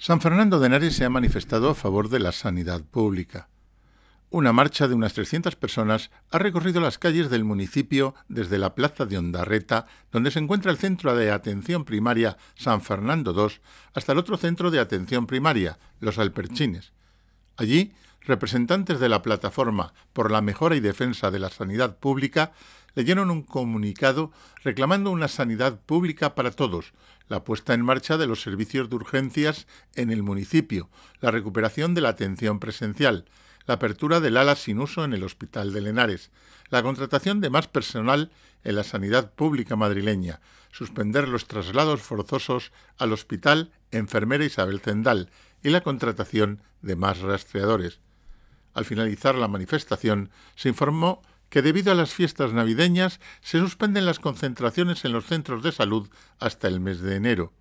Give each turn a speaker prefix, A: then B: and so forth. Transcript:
A: San Fernando de Henares se ha manifestado a favor de la sanidad pública. Una marcha de unas 300 personas ha recorrido las calles del municipio desde la plaza de Ondarreta, donde se encuentra el centro de atención primaria San Fernando II, hasta el otro centro de atención primaria, Los Alperchines. Allí, representantes de la plataforma por la mejora y defensa de la sanidad pública leyeron un comunicado reclamando una sanidad pública para todos, la puesta en marcha de los servicios de urgencias en el municipio, la recuperación de la atención presencial, la apertura del ala sin uso en el Hospital de Lenares, la contratación de más personal en la sanidad pública madrileña, suspender los traslados forzosos al Hospital Enfermera Isabel Zendal y la contratación de más rastreadores. Al finalizar la manifestación, se informó que debido a las fiestas navideñas se suspenden las concentraciones en los centros de salud hasta el mes de enero.